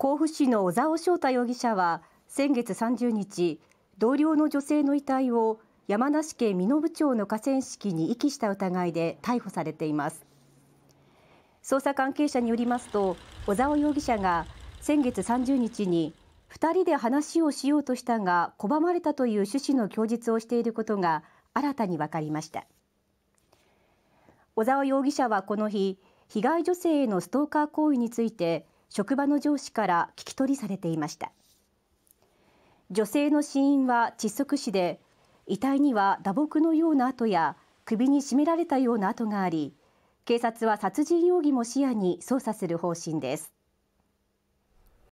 甲府市の小沢翔太容疑者は先月30日同僚の女性の遺体を山梨県身延町の河川敷に遺棄した疑いで逮捕されています捜査関係者によりますと小沢容疑者が先月30日に2人で話をしようとしたが拒まれたという趣旨の供述をしていることが新たに分かりました小沢容疑者はこの日被害女性へのストーカー行為について職場の上司から聞き取りされていました女性の死因は窒息死で遺体には打撲のような跡や首に絞められたような跡があり警察は殺人容疑も視野に捜査する方針です